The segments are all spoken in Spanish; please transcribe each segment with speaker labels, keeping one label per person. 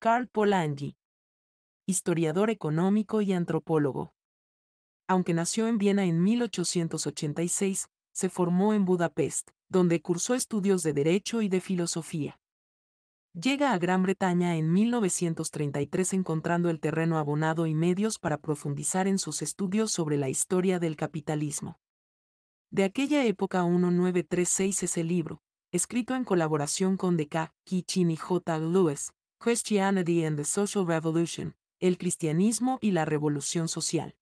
Speaker 1: Carl Polanyi, historiador económico y antropólogo. Aunque nació en Viena en 1886, se formó en Budapest, donde cursó estudios de Derecho y de Filosofía. Llega a Gran Bretaña en 1933 encontrando el terreno abonado y medios para profundizar en sus estudios sobre la historia del capitalismo. De aquella época 1936 es el libro, escrito en colaboración con D.K. Kichin y J. Lewis, Christianity and the Social Revolution, el cristianismo y la revolución social.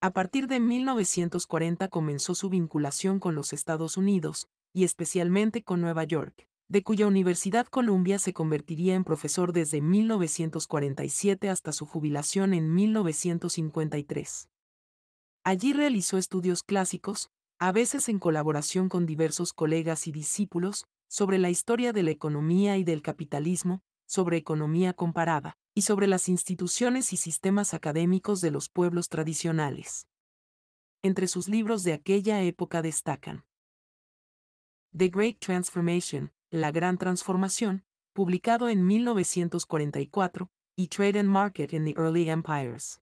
Speaker 1: A partir de 1940 comenzó su vinculación con los Estados Unidos, y especialmente con Nueva York, de cuya Universidad Columbia se convertiría en profesor desde 1947 hasta su jubilación en 1953. Allí realizó estudios clásicos, a veces en colaboración con diversos colegas y discípulos, sobre la historia de la economía y del capitalismo, sobre economía comparada, y sobre las instituciones y sistemas académicos de los pueblos tradicionales. Entre sus libros de aquella época destacan The Great Transformation, La Gran Transformación, publicado en 1944, y Trade and Market in the Early Empires.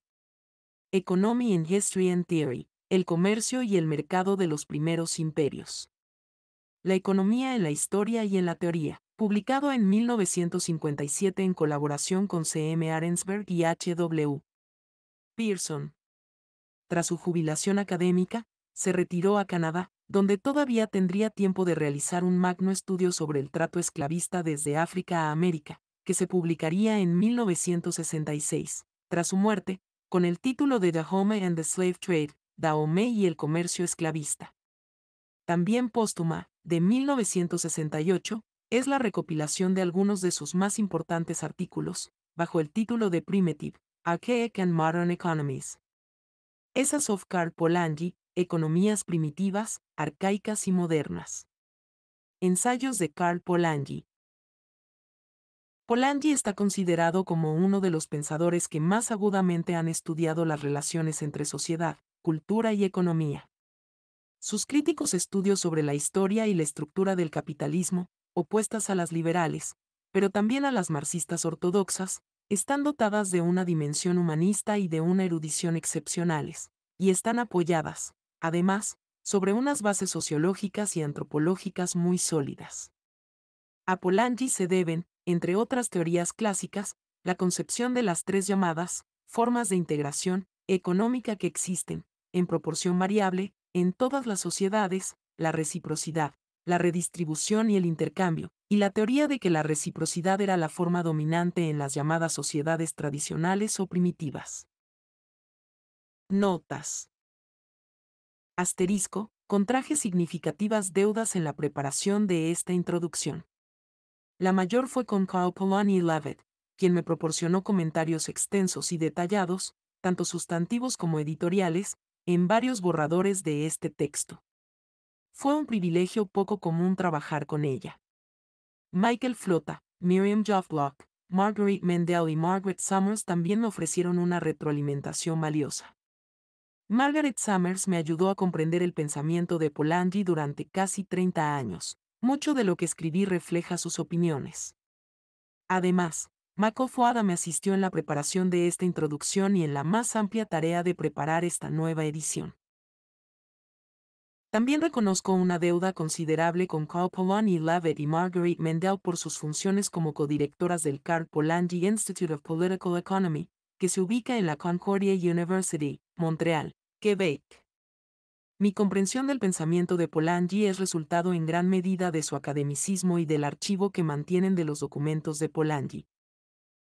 Speaker 1: Economy in History and Theory, El Comercio y el Mercado de los Primeros Imperios. La economía en la historia y en la teoría, publicado en 1957 en colaboración con C. M. Arensberg y H. W. Pearson. Tras su jubilación académica, se retiró a Canadá, donde todavía tendría tiempo de realizar un magno estudio sobre el trato esclavista desde África a América, que se publicaría en 1966, tras su muerte, con el título de The Home and the Slave Trade, Dahomey y el comercio esclavista. También póstuma, de 1968, es la recopilación de algunos de sus más importantes artículos, bajo el título de Primitive, Archaic and Modern Economies. Esas of Karl Polanyi, Economías primitivas, arcaicas y modernas. Ensayos de Karl Polanyi. Polanyi está considerado como uno de los pensadores que más agudamente han estudiado las relaciones entre sociedad, cultura y economía. Sus críticos estudios sobre la historia y la estructura del capitalismo, opuestas a las liberales, pero también a las marxistas ortodoxas, están dotadas de una dimensión humanista y de una erudición excepcionales, y están apoyadas, además, sobre unas bases sociológicas y antropológicas muy sólidas. A Polanyi se deben, entre otras teorías clásicas, la concepción de las tres llamadas formas de integración económica que existen, en proporción variable, en todas las sociedades, la reciprocidad, la redistribución y el intercambio, y la teoría de que la reciprocidad era la forma dominante en las llamadas sociedades tradicionales o primitivas. Notas. Asterisco, contraje significativas deudas en la preparación de esta introducción. La mayor fue con Carl Polanyi Lavett, quien me proporcionó comentarios extensos y detallados, tanto sustantivos como editoriales, en varios borradores de este texto. Fue un privilegio poco común trabajar con ella. Michael Flota, Miriam Jofflock, Marguerite Mendel y Margaret Summers también me ofrecieron una retroalimentación valiosa. Margaret Summers me ayudó a comprender el pensamiento de Polanyi durante casi 30 años. Mucho de lo que escribí refleja sus opiniones. Además, Mako Fuada me asistió en la preparación de esta introducción y en la más amplia tarea de preparar esta nueva edición. También reconozco una deuda considerable con Carl Polanyi Levitt y Marguerite Mendel por sus funciones como codirectoras del Carl Polanyi Institute of Political Economy, que se ubica en la Concordia University, Montreal, Quebec. Mi comprensión del pensamiento de Polanyi es resultado en gran medida de su academicismo y del archivo que mantienen de los documentos de Polanyi.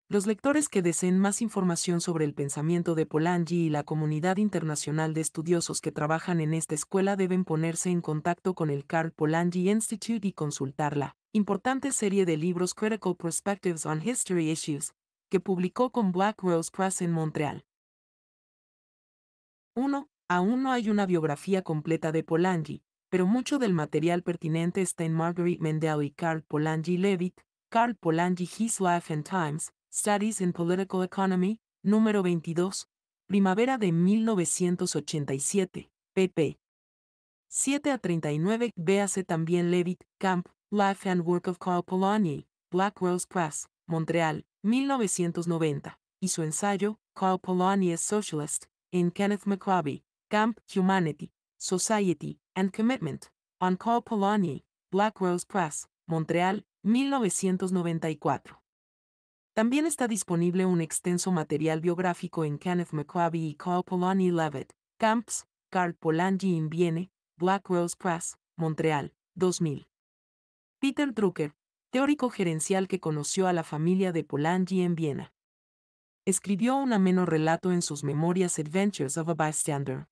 Speaker 1: Los lectores que deseen más información sobre el pensamiento de Polangi y la comunidad internacional de estudiosos que trabajan en esta escuela deben ponerse en contacto con el Carl Polangi Institute y consultar la importante serie de libros Critical Perspectives on History Issues, que publicó con Black Rose Press en Montreal. 1. Aún no hay una biografía completa de Polangi, pero mucho del material pertinente está en Marguerite Mendel y Carl Polangi Levitt, Carl Polangi His Life and Times, Studies in Political Economy, número 22, primavera de 1987, pp. 7 a 39. Véase también Levitt, Camp, Life and Work of Carl Polanyi, Black Rose Press, Montreal, 1990, y su ensayo, Carl Polanyi is Socialist, en Kenneth McRobbie, Camp, Humanity, Society, and Commitment, on Carl Polanyi, Black Rose Press, Montreal, 1994. También está disponible un extenso material biográfico en Kenneth McCravey y Carl Polanyi Levitt, Camps, Carl Polanyi in Viene, Black Rose Press, Montreal, 2000. Peter Drucker, teórico gerencial que conoció a la familia de Polanyi en Viena. Escribió un ameno relato en sus memorias Adventures of a Bystander.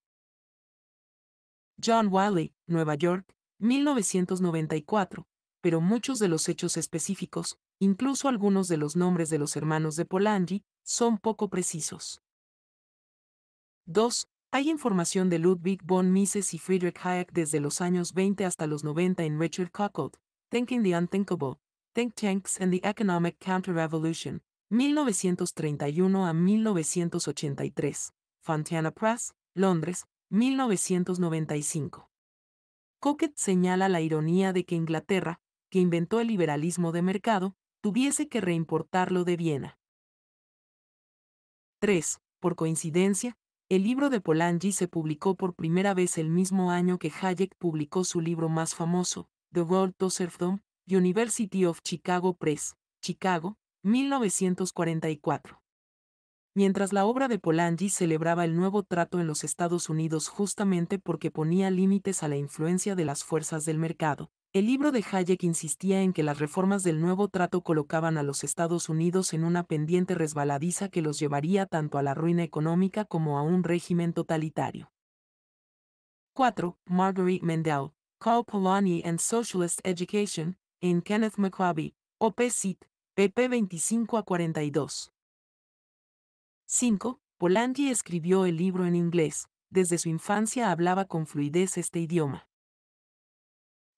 Speaker 1: John Wiley, Nueva York, 1994, pero muchos de los hechos específicos, Incluso algunos de los nombres de los hermanos de Polanyi son poco precisos. 2. Hay información de Ludwig von Mises y Friedrich Hayek desde los años 20 hasta los 90 en Richard Cockold, Thinking the Unthinkable, Think Tanks and the Economic Counter-Revolution, 1931 a 1983, Fontana Press, Londres, 1995. Cockett señala la ironía de que Inglaterra, que inventó el liberalismo de mercado, tuviese que reimportarlo de Viena. 3. Por coincidencia, el libro de Polanyi se publicó por primera vez el mismo año que Hayek publicó su libro más famoso, The World to Serfdom, University of Chicago Press, Chicago, 1944. Mientras la obra de Polanyi celebraba el nuevo trato en los Estados Unidos justamente porque ponía límites a la influencia de las fuerzas del mercado, el libro de Hayek insistía en que las reformas del nuevo trato colocaban a los Estados Unidos en una pendiente resbaladiza que los llevaría tanto a la ruina económica como a un régimen totalitario. 4. Marguerite Mendel, Carl Polanyi and Socialist Education, en Kenneth McCovey, OP pp 25 a 42. 5. Polanyi escribió el libro en inglés, desde su infancia hablaba con fluidez este idioma.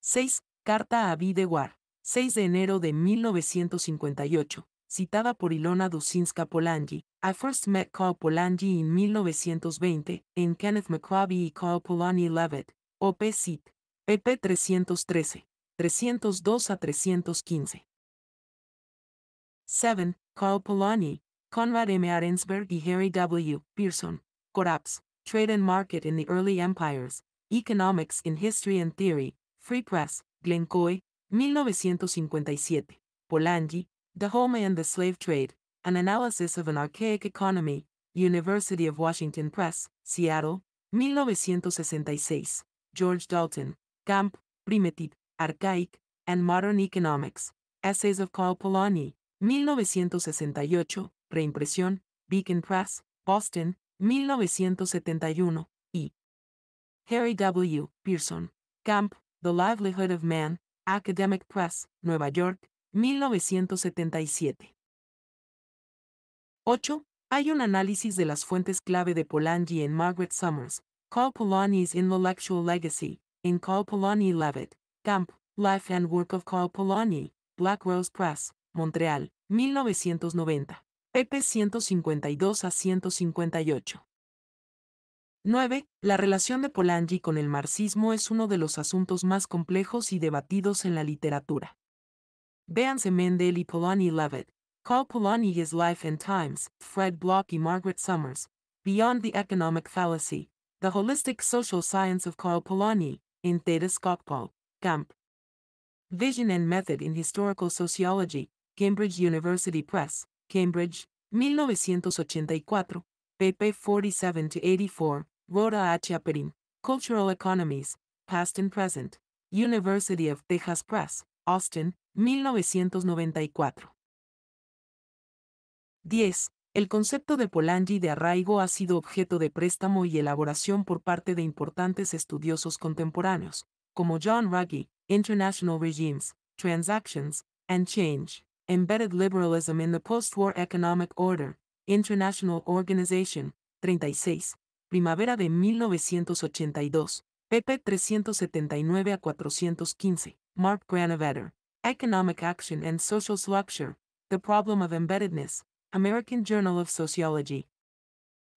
Speaker 1: 6. Carta a Dewar. 6 de enero de 1958. Citada por Ilona Dusinska Polanyi. I first met Carl Polanyi in 1920, en Kenneth McCravey y Carl Polanyi Levitt, OP Cit. pp 313. 302 a 315. 7. Carl Polanyi, Conrad M. Arensberg y Harry W. Pearson. Coraps. Trade and Market in the Early Empires. Economics in History and Theory, Free Press, Glencoe, 1957. Polanyi, The Home and the Slave Trade, An Analysis of an Archaic Economy, University of Washington Press, Seattle, 1966. George Dalton, Camp, Primitive, Archaic, and Modern Economics, Essays of Carl Polanyi, 1968, reimpresión, Beacon Press, Boston, 1971, y Harry W. Pearson, Camp, The Livelihood of Man, Academic Press, Nueva York, 1977. 8. Hay un análisis de las fuentes clave de Polanyi en Margaret Summers, Carl Polanyi's Intellectual Legacy, in Carl Polanyi Levitt, Camp, Life and Work of Carl Polanyi, Black Rose Press, Montreal, 1990, pp. 152 a 158. 9. La relación de Polanyi con el marxismo es uno de los asuntos más complejos y debatidos en la literatura. Véanse Mendel y Polanyi Levitt, Carl Polanyi His Life and Times, Fred Block y Margaret Summers, Beyond the Economic Fallacy, The Holistic Social Science of Karl Polanyi, in Theta Paul Camp. Vision and Method in Historical Sociology, Cambridge University Press, Cambridge, 1984, pp. 47-84, Rhoda H. Aperin, Cultural Economies, Past and Present, University of Texas Press, Austin, 1994. 10. El concepto de Polanyi de arraigo ha sido objeto de préstamo y elaboración por parte de importantes estudiosos contemporáneos, como John Ruggie, International Regimes, Transactions, and Change, Embedded Liberalism in the Postwar Economic Order, International Organization, 36, primavera de 1982, pp 379 a 415, Mark Granovetter, Economic Action and Social Structure, The Problem of Embeddedness, American Journal of Sociology.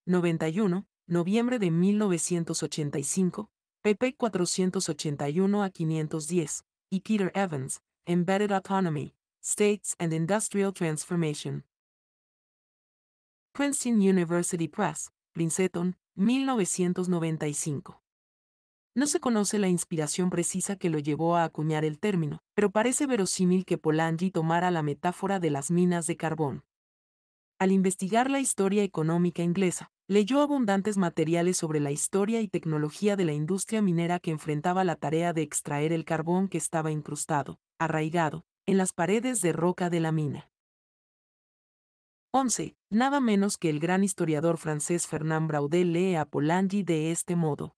Speaker 1: 91, noviembre de 1985, pp 481 a 510, y Peter Evans, Embedded Autonomy, States and Industrial Transformation. Princeton University Press, Princeton, 1995. No se conoce la inspiración precisa que lo llevó a acuñar el término, pero parece verosímil que Polanyi tomara la metáfora de las minas de carbón. Al investigar la historia económica inglesa, leyó abundantes materiales sobre la historia y tecnología de la industria minera que enfrentaba la tarea de extraer el carbón que estaba incrustado, arraigado, en las paredes de roca de la mina. 11. Nada menos que el gran historiador francés Fernand Braudel lee a Polanyi de este modo.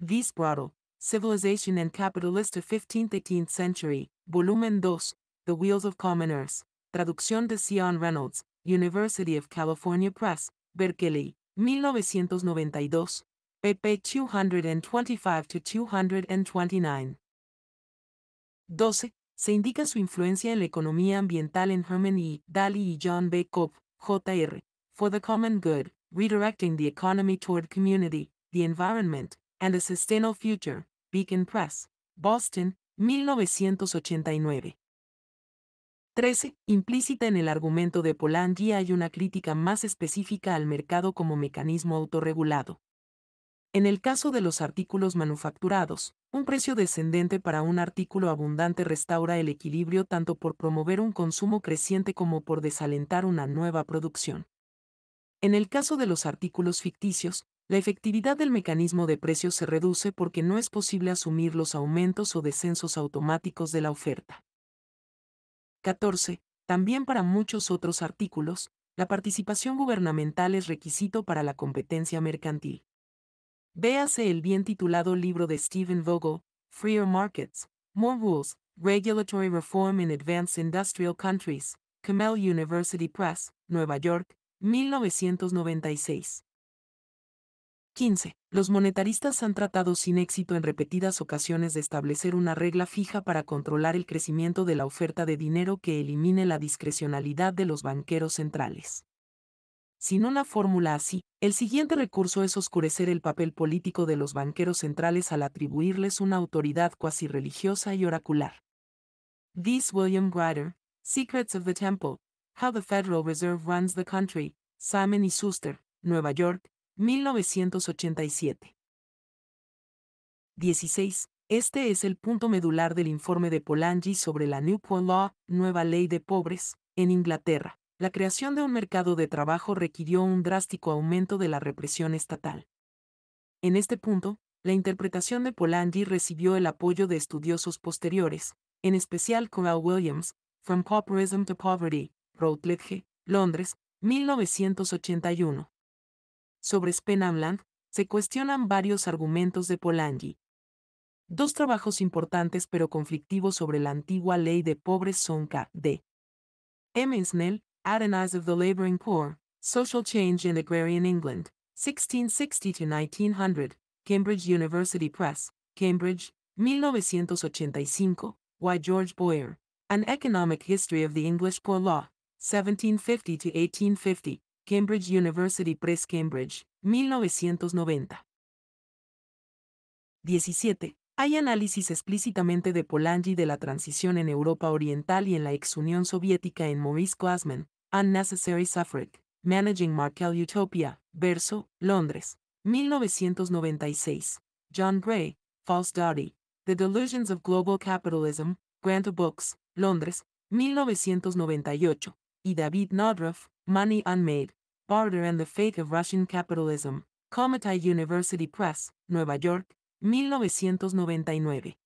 Speaker 1: This Brattle, Civilization and Capitalist of 15th-18th Century, Volumen 2, The Wheels of Commoners, traducción de Sion Reynolds, University of California Press, Berkeley, 1992, pp. 225-229. 12 se indica su influencia en la economía ambiental en Herman E. Daly y John B. Cobb, Jr., for the common good, redirecting the economy toward community, the environment, and a sustainable future, Beacon Press, Boston, 1989. 13. Implícita en el argumento de Polanyi hay una crítica más específica al mercado como mecanismo autorregulado. En el caso de los artículos manufacturados, un precio descendente para un artículo abundante restaura el equilibrio tanto por promover un consumo creciente como por desalentar una nueva producción. En el caso de los artículos ficticios, la efectividad del mecanismo de precios se reduce porque no es posible asumir los aumentos o descensos automáticos de la oferta. 14. También para muchos otros artículos, la participación gubernamental es requisito para la competencia mercantil. Véase el bien titulado libro de Stephen Vogel, Freer Markets, More Rules, Regulatory Reform in Advanced Industrial Countries, Camel University Press, Nueva York, 1996. 15. Los monetaristas han tratado sin éxito en repetidas ocasiones de establecer una regla fija para controlar el crecimiento de la oferta de dinero que elimine la discrecionalidad de los banqueros centrales sin una fórmula así, el siguiente recurso es oscurecer el papel político de los banqueros centrales al atribuirles una autoridad cuasi religiosa y oracular. This William Grider, Secrets of the Temple, How the Federal Reserve Runs the Country, Salmon y Suster, Nueva York, 1987. 16. Este es el punto medular del informe de Polanyi sobre la New Poor Law, Nueva Ley de Pobres, en Inglaterra la creación de un mercado de trabajo requirió un drástico aumento de la represión estatal. En este punto, la interpretación de Polanyi recibió el apoyo de estudiosos posteriores, en especial Coral Williams, From Pauperism to Poverty, Routledge, Londres, 1981. Sobre Spenhamland, se cuestionan varios argumentos de Polanyi. Dos trabajos importantes pero conflictivos sobre la antigua ley de pobres son K. D. M. Snell, Adonais of the Laboring Poor, Social Change in Agrarian England, 1660 to 1900, Cambridge University Press, Cambridge, 1985, Why George Boyer, An Economic History of the English Poor Law, 1750 to 1850, Cambridge University Press, Cambridge, 1990. 17. Hay análisis explícitamente de Polanyi de la transición en Europa Oriental y en la ex Unión Soviética en Maurice Glassman, Unnecessary Suffrage, Managing Markel Utopia, Verso, Londres, 1996. John Gray, False Dottie, The Delusions of Global Capitalism, Grant Books, Londres, 1998. Y David Nodruff, Money Unmade, Barter and the Fate of Russian Capitalism, Cometa University Press, Nueva York, 1999.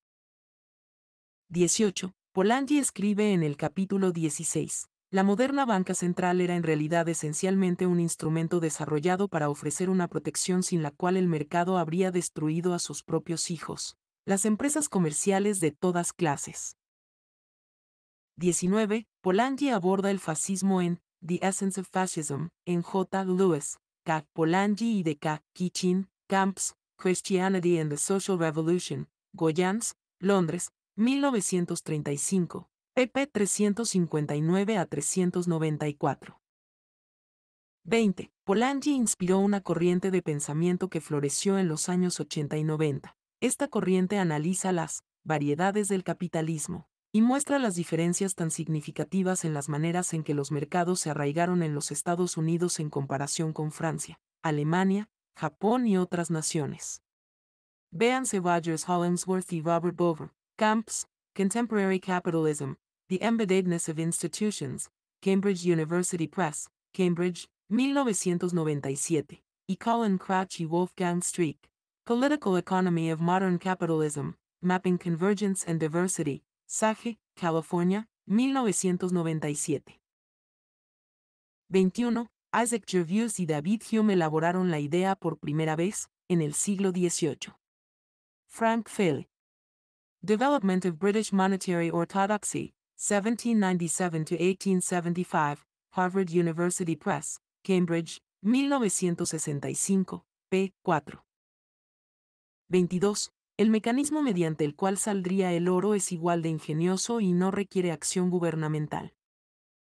Speaker 1: 18. Polanyi escribe en el capítulo 16, la moderna banca central era en realidad esencialmente un instrumento desarrollado para ofrecer una protección sin la cual el mercado habría destruido a sus propios hijos, las empresas comerciales de todas clases. 19. Polanyi aborda el fascismo en The Essence of Fascism, en J. Lewis, K. Polanyi y de K. Kitchin, Camps, Christianity and the Social Revolution, Goyans, Londres, 1935 pp 359 a 394. 20. Polanyi inspiró una corriente de pensamiento que floreció en los años 80 y 90. Esta corriente analiza las variedades del capitalismo y muestra las diferencias tan significativas en las maneras en que los mercados se arraigaron en los Estados Unidos en comparación con Francia, Alemania, Japón y otras naciones. Vean Rogers Hollingsworth y Robert Bover, Camps, Contemporary Capitalism, The Embeddedness of Institutions, Cambridge University Press, Cambridge, 1997, y Colin Crouch y Wolfgang Streeck. Political Economy of Modern Capitalism, Mapping Convergence and Diversity, Sage, California, 1997. 21. Isaac Jervius y David Hume elaboraron la idea por primera vez, en el siglo XVIII. Frank Fell. Development of British Monetary Orthodoxy, 1797 1875, Harvard University Press, Cambridge, 1965, p. 4. 22. El mecanismo mediante el cual saldría el oro es igual de ingenioso y no requiere acción gubernamental.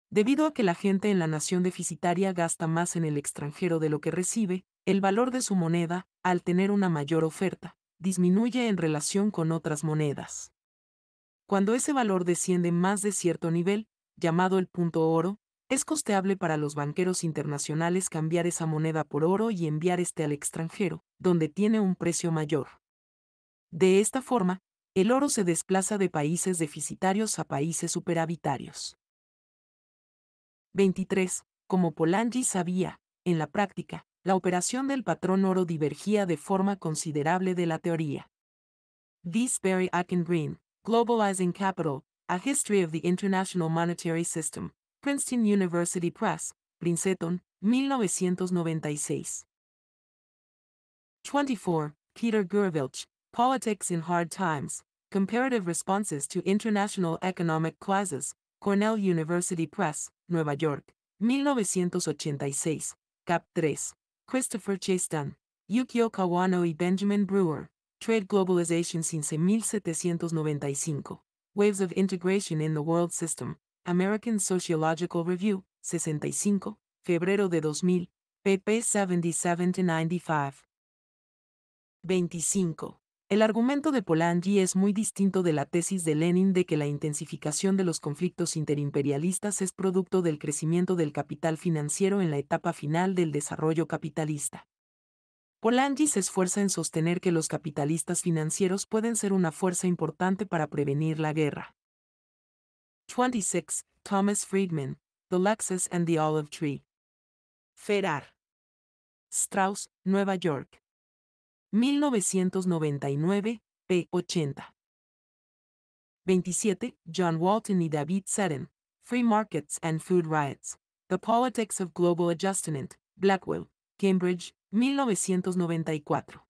Speaker 1: Debido a que la gente en la nación deficitaria gasta más en el extranjero de lo que recibe, el valor de su moneda, al tener una mayor oferta, disminuye en relación con otras monedas. Cuando ese valor desciende más de cierto nivel, llamado el punto oro, es costeable para los banqueros internacionales cambiar esa moneda por oro y enviar este al extranjero, donde tiene un precio mayor. De esta forma, el oro se desplaza de países deficitarios a países superavitarios. 23. Como Polanyi sabía, en la práctica, la operación del patrón oro divergía de forma considerable de la teoría. This very Akin Green, Globalizing Capital, A History of the International Monetary System, Princeton University Press, Princeton, 1996. 24. Peter Gurevich, Politics in Hard Times, Comparative Responses to International Economic Crises. Cornell University Press, Nueva York, 1986, Cap 3. Christopher Chastan, Yukio Kawano y Benjamin Brewer. Trade Globalization since 1795. Waves of Integration in the World System. American Sociological Review, 65, febrero de 2000, pp. 77-95. 25. El argumento de Polanyi es muy distinto de la tesis de Lenin de que la intensificación de los conflictos interimperialistas es producto del crecimiento del capital financiero en la etapa final del desarrollo capitalista. Polanyi se esfuerza en sostener que los capitalistas financieros pueden ser una fuerza importante para prevenir la guerra. 26. Thomas Friedman, The Lexus and the Olive Tree. Ferrar. Strauss, Nueva York. 1999, p. 80. 27. John Walton y David Seddon, Free Markets and Food Riots. The Politics of Global Adjustment, Blackwell, Cambridge, 1994.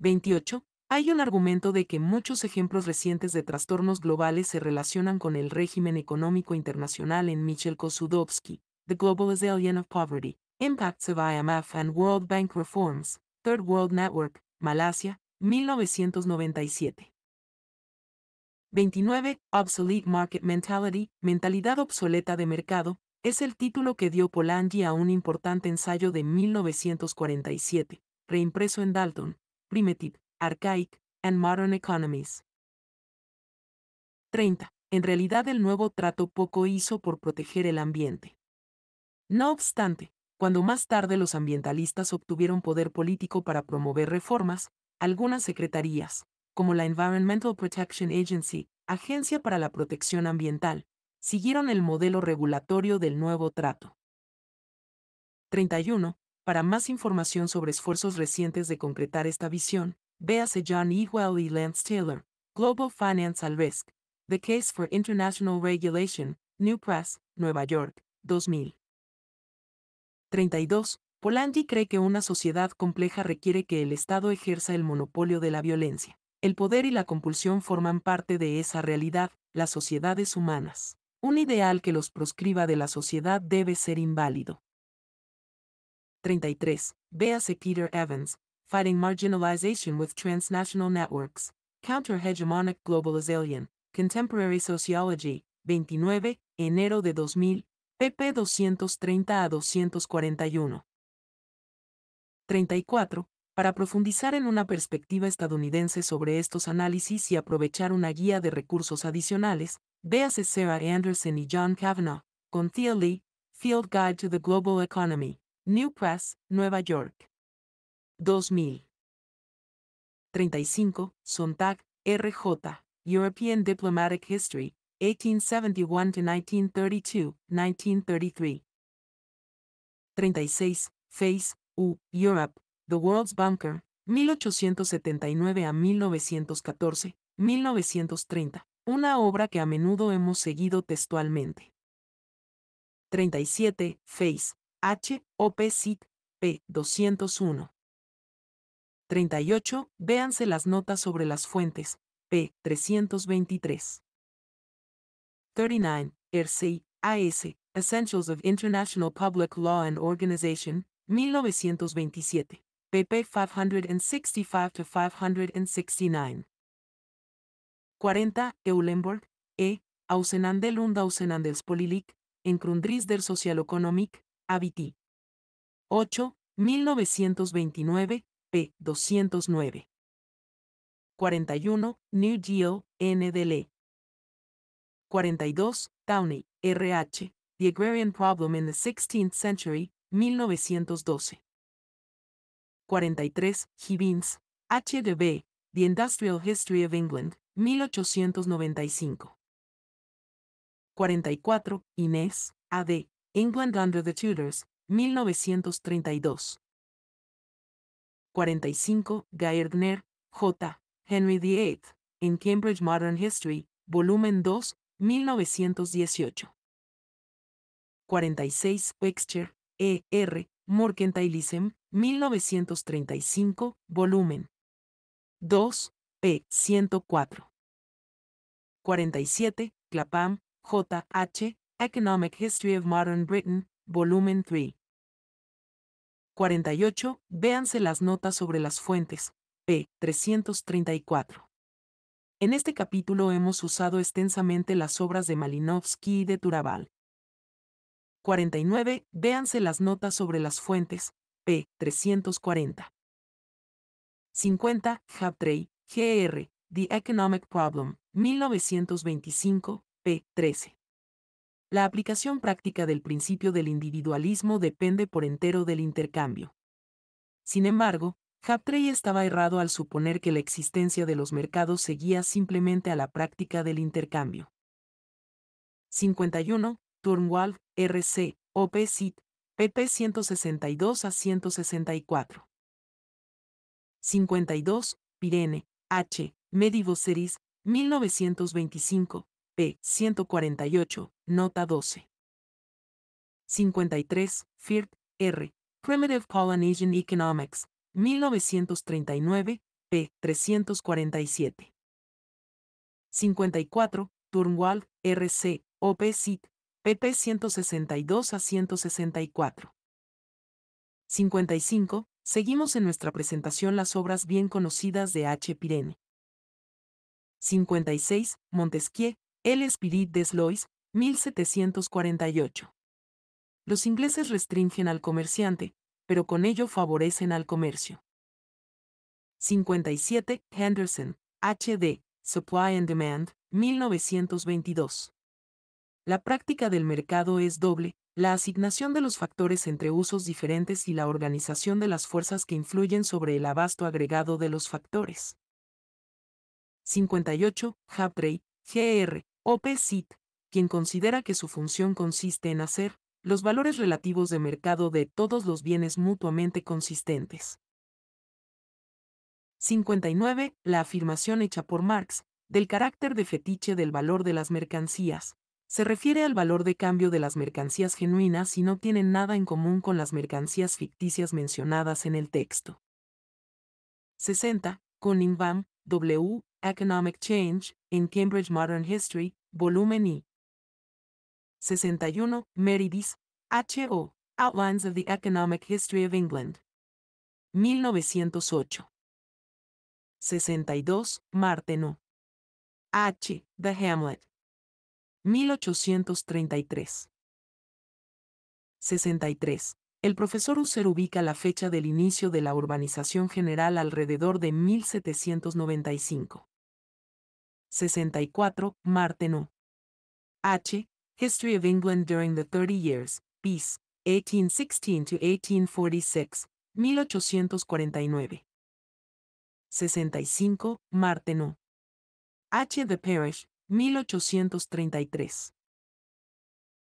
Speaker 1: 28. Hay un argumento de que muchos ejemplos recientes de trastornos globales se relacionan con el régimen económico internacional en Michel Kosudovsky, The Global of Poverty, Impacts of IMF and World Bank Reforms, Third World Network, Malasia, 1997. 29. Obsolete Market Mentality, mentalidad obsoleta de mercado, es el título que dio Polanyi a un importante ensayo de 1947, reimpreso en Dalton, Primitive, Archaic, and Modern Economies. 30. En realidad el nuevo trato poco hizo por proteger el ambiente. No obstante, cuando más tarde los ambientalistas obtuvieron poder político para promover reformas, algunas secretarías, como la Environmental Protection Agency, Agencia para la Protección Ambiental, siguieron el modelo regulatorio del nuevo trato. 31. Para más información sobre esfuerzos recientes de concretar esta visión, véase John Ewell y Lance Taylor, Global Finance al Risk, The Case for International Regulation, New Press, Nueva York, 2000. 32. Polanyi cree que una sociedad compleja requiere que el Estado ejerza el monopolio de la violencia. El poder y la compulsión forman parte de esa realidad, las sociedades humanas. Un ideal que los proscriba de la sociedad debe ser inválido. 33. Véase Peter Evans, Fighting Marginalization with Transnational Networks, Counter-Hegemonic Globalization, Contemporary Sociology, 29, enero de 2000, pp 230 a 241. 34 para profundizar en una perspectiva estadounidense sobre estos análisis y aprovechar una guía de recursos adicionales, véase Sarah Anderson y John Kavanaugh, con Lee, Field Guide to the Global Economy, New Press, Nueva York. 2000. 35, Sontag, R.J., European Diplomatic History, 1871 1932, 1933. 36, Face, U, Europe, The World's Bunker, 1879 a 1914, 1930, una obra que a menudo hemos seguido textualmente. 37. Face, H. OP Cit. P. 201. 38. Véanse las notas sobre las fuentes, P. 323. 39. A. AS, Essentials of International Public Law and Organization, 1927 pp. 565-569. 40. Eulenburg, E. Ausenandel und Ausenandelspolilik, Enkrundris der Sozialökonomik, Habiti. 8. 1929, p. 209. 41. New Deal, NDL. 42. Downey, R.H., The Agrarian Problem in the 16th Century, 1912. 43, Gibbins, HDB, The Industrial History of England, 1895. 44, Inés, A.D., England Under the Tudors, 1932. 45, Gairdner, J. Henry VIII, In Cambridge Modern History, volumen 2, 1918. 46, Wexcher, E.R., Mercantilism, 1935, volumen 2, p. 104. 47, Clapham, J.H. Economic History of Modern Britain, volumen 3. 48, véanse las notas sobre las fuentes, p. 334. En este capítulo hemos usado extensamente las obras de Malinowski y de Turaval. 49. véanse las notas sobre las fuentes, p. 340. 50, Habtray, GR, The Economic Problem, 1925, p. 13. La aplicación práctica del principio del individualismo depende por entero del intercambio. Sin embargo, Habtray estaba errado al suponer que la existencia de los mercados seguía simplemente a la práctica del intercambio. 51. Turnwald, RC, OP pp 162 a 164. 52, Pirene, H, Medivoceris, 1925, p. 148, nota 12. 53, Firth, R, Primitive Polynesian Economics, 1939, p. 347. 54, Turnwald, R.C., O.P pp 162 a 164. 55. Seguimos en nuestra presentación las obras bien conocidas de H. Pirene. 56. Montesquieu, El Espirit des Lois, 1748. Los ingleses restringen al comerciante, pero con ello favorecen al comercio. 57. Henderson, H.D., Supply and Demand, 1922. La práctica del mercado es doble, la asignación de los factores entre usos diferentes y la organización de las fuerzas que influyen sobre el abasto agregado de los factores. 58. Habtrey, GR, OPCIT, quien considera que su función consiste en hacer los valores relativos de mercado de todos los bienes mutuamente consistentes. 59. La afirmación hecha por Marx, del carácter de fetiche del valor de las mercancías, se refiere al valor de cambio de las mercancías genuinas y no tienen nada en común con las mercancías ficticias mencionadas en el texto. 60. Cunningham, W. Economic Change, in Cambridge Modern History, volumen I. 61. Meredith, O. Outlines of the Economic History of England. 1908. 62. O. H. The Hamlet. 1833. 63. El profesor User ubica la fecha del inicio de la urbanización general alrededor de 1795. 64. Martenot. H. History of England during the Thirty Years, Peace, 1816 1846, 1849. 65. Martenot. H. The Parish, 1833.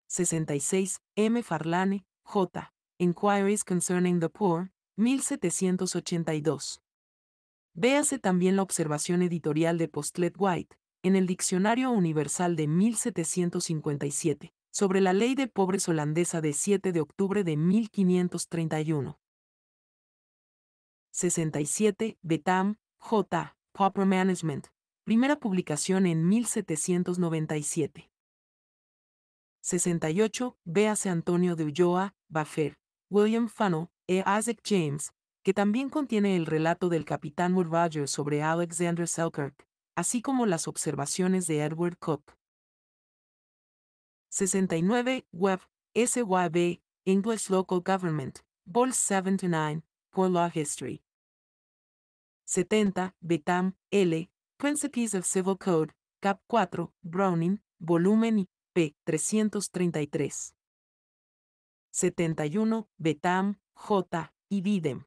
Speaker 1: 66. M. Farlane, J. Inquiries Concerning the Poor, 1782. Véase también la observación editorial de Postlet White, en el Diccionario Universal de 1757, sobre la Ley de Pobres holandesa de 7 de octubre de 1531. 67. Betam, J. Pauper Management, Primera publicación en 1797. 68. Véase Antonio de Ulloa, Baffer, William Fano, E. Isaac James, que también contiene el relato del capitán Rogers sobre Alexander Selkirk, así como las observaciones de Edward Cook. 69. Web, S.Y.B., English Local Government, Vol. 79, Poor Law History. 70. Betam, L., Principles of Civil Code, Cap 4, Browning, volumen p. 333. 71, Betam, J. y Bidem.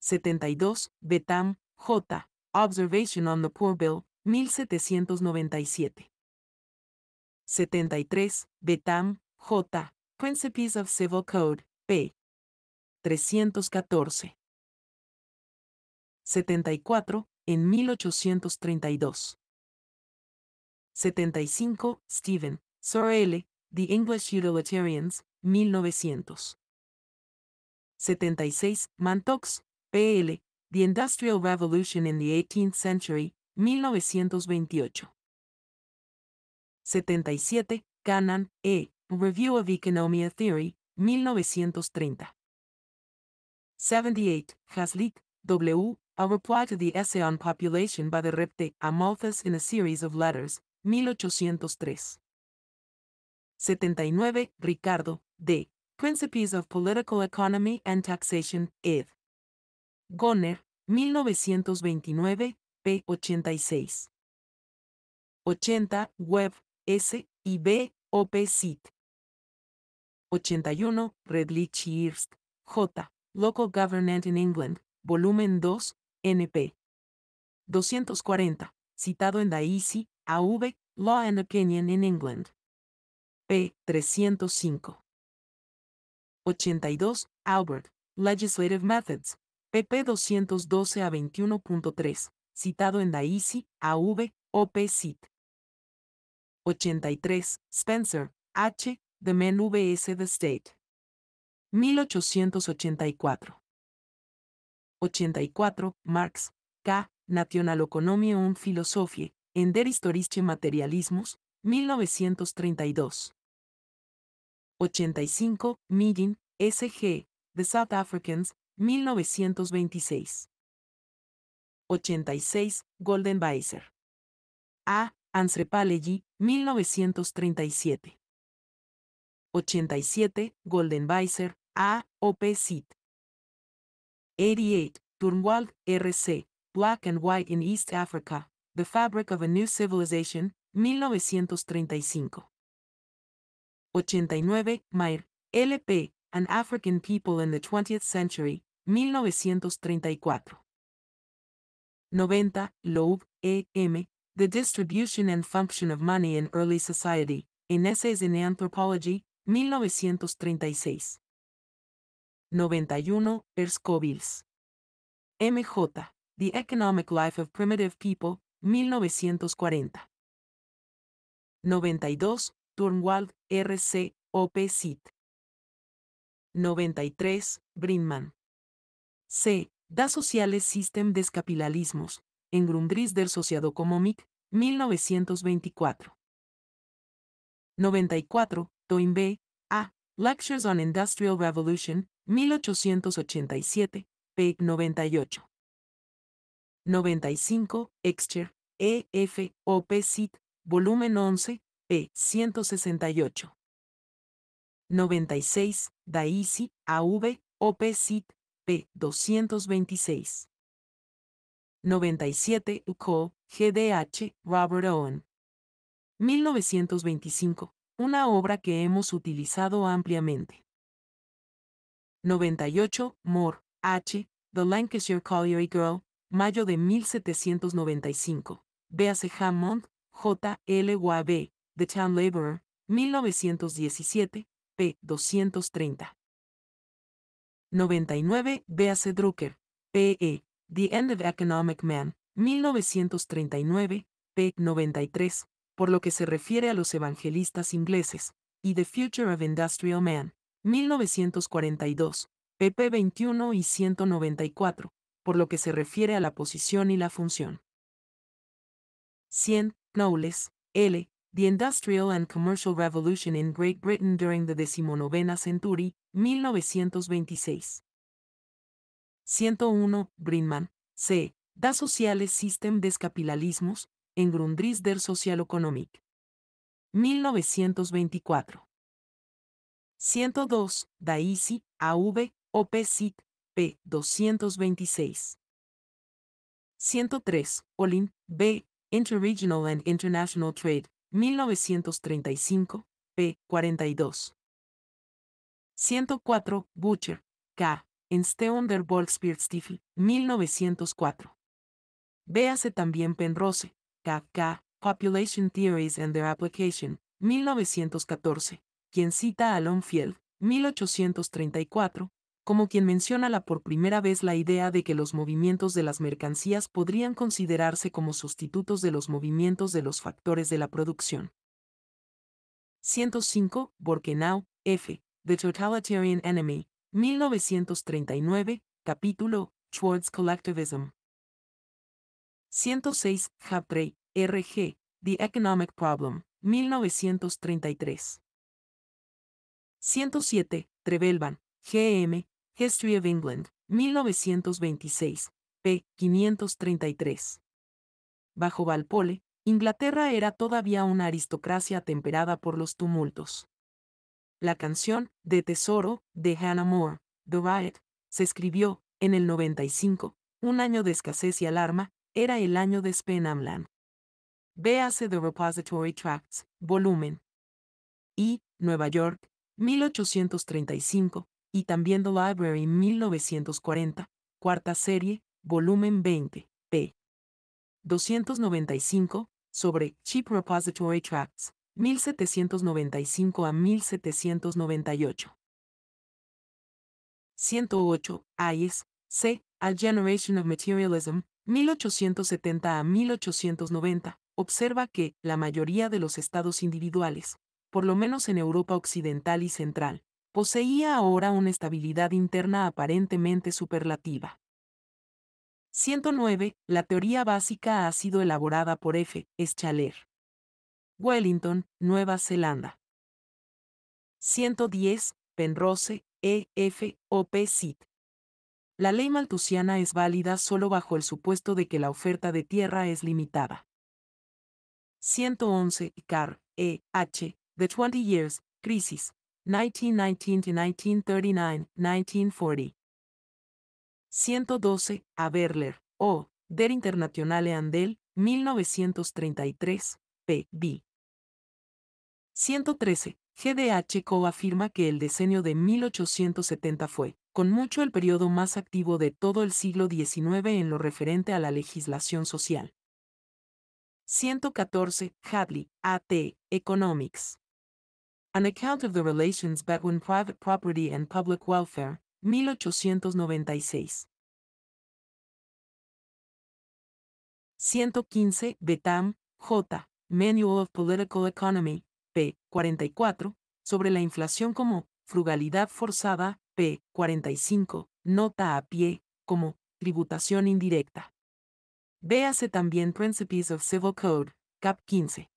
Speaker 1: 72, Betam, J. Observation on the Poor Bill, 1797. 73, Betam, J. Principles of Civil Code, p. 314. 74, en 1832. 75. Stephen, Sir L., The English Utilitarians, 1900. 76. Mantox, P.L., The Industrial Revolution in the 18th Century, 1928. 77. Canan, E., Review of Economia Theory, 1930. 78. Haslick, W., a reply to the essay on population by the Repte Amalthus in a series of letters, 1803. 79. Ricardo, D. Principes of Political Economy and Taxation, ed. Goner, 1929, p. 86. 80. Webb S. y B. OP Sit. 81. Redlich Irst, J. Local Government in England, volumen 2, NP. 240, citado en Daisy, AV, Law and Opinion in England. p. 305. 82, Albert, Legislative Methods, pp. 212 a 21.3, citado en Daisy, AV, OP CIT. 83, Spencer, H., The Men vs. The State. 1884. 84, Marx, K. economy und Philosophie, en Der historische Materialismus, 1932. 85, Mijin. S.G., The South Africans, 1926. 86, Golden A. Anthropology, 1937. 87, Golden Weiser, A. O.P. Sit. 88. Durnwald, R.C., Black and White in East Africa, The Fabric of a New Civilization, 1935. 89. Mayer, L.P., An African People in the 20th Century, 1934. 90. Loeb, A.M., The Distribution and Function of Money in Early Society, in Essays in Anthropology, 1936. 91, Erskovils. MJ, The Economic Life of Primitive People, 1940. 92, Turnwald, R.C., O.P. 93, Brinman. C. Da Sociales System des Capitalismos, en Grundrisse del Sociadocomomic, 1924. 94, Toynbee, A. Lectures on Industrial Revolution, 1887, p. 98. E 95, Excher, e O. O.P. SIT, volumen 11, p. 168. 96, Daisi, A.V., O.P. SIT, p. 226. 97, UCO, G.D.H., Robert Owen. 1925, una obra que hemos utilizado ampliamente. 98, Moore, H., The Lancashire Colliery Girl, mayo de 1795. B.A.C. Hammond, J. L. B., The Town Laborer, 1917, p. 230. 99. B.A.C. Drucker, P.E., The End of Economic Man, 1939, p. 93, por lo que se refiere a los evangelistas ingleses, y The Future of Industrial Man, 1942, pp 21 y 194, por lo que se refiere a la posición y la función. 100. Knowles, L. The Industrial and Commercial Revolution in Great Britain during the XIX Century, 1926. 101. Brinman, C. Das Sociales System des Kapitalismus, en Grundrisse der Sozialökonomik. 1924. 102, DAISI, AV, OPSIC, P, 226. 103, OLIN, B, Interregional and International Trade, 1935, p. 42. 104, Butcher, K. Ensteon der 1904. Véase también Penrose, K. K. Population Theories and Their Application, 1914 quien cita a Longfield, 1834, como quien menciona la por primera vez la idea de que los movimientos de las mercancías podrían considerarse como sustitutos de los movimientos de los factores de la producción. 105, Borkenau, F. The Totalitarian Enemy, 1939, capítulo, Towards Collectivism. 106, Habtrey, R.G., The Economic Problem, 1933. 107, Trevelvan, GM, History of England, 1926, p. 533. Bajo Valpole, Inglaterra era todavía una aristocracia temperada por los tumultos. La canción, De Tesoro, de Hannah Moore, The Riot, se escribió, en el 95, un año de escasez y alarma, era el año de Spenhamland. Véase The Repository Tracts, volumen. Y, Nueva York, 1835, y también The Library 1940, cuarta serie, volumen 20, p. 295, sobre Cheap Repository Tracts, 1795 a 1798. 108, Ayes, C. Al Generation of Materialism, 1870 a 1890, observa que la mayoría de los estados individuales, por lo menos en Europa Occidental y Central, poseía ahora una estabilidad interna aparentemente superlativa. 109. La teoría básica ha sido elaborada por F. Schaller. Wellington, Nueva Zelanda. 110. Penrose, E. F. O. La ley maltusiana es válida solo bajo el supuesto de que la oferta de tierra es limitada. 111. Carr, E. H. The 20 Years, Crisis, 1919-1939-1940. 112, Berler, O, Der Internationale Andel, 1933, pb. 113. GDH Co afirma que el decenio de 1870 fue, con mucho, el periodo más activo de todo el siglo XIX en lo referente a la legislación social. 114. Hadley, AT, Economics. An Account of the Relations Between Private Property and Public Welfare, 1896. 115 Betam, J. Manual of Political Economy, p. 44, sobre la inflación como frugalidad forzada, p. 45, nota a pie, como tributación indirecta. Véase también Principes of Civil Code, cap 15.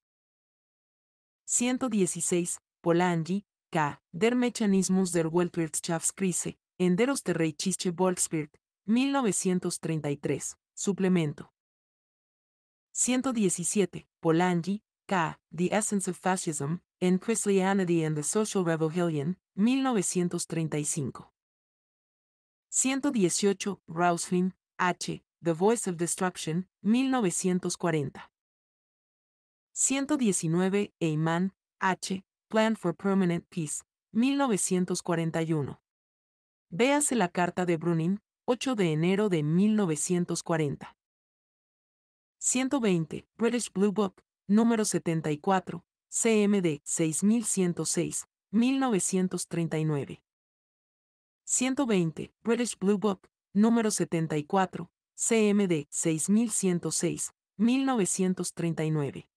Speaker 1: 116. Polanyi, K. Der Mechanismus der Weltwirtschaftskrise, en der Osterreichische Volkswirt, 1933, suplemento. 117. Polanyi, K. The Essence of Fascism, en Christianity and the Social Revolution, 1935. 118. Rauslin, H. The Voice of Destruction, 1940. 119. Eyman, H. Plan for Permanent Peace, 1941. Véase la carta de Brunin, 8 de enero de 1940. 120, British Blue Book, número 74, CMD 6106, 1939. 120, British Blue Book, número 74, CMD 6106, 1939.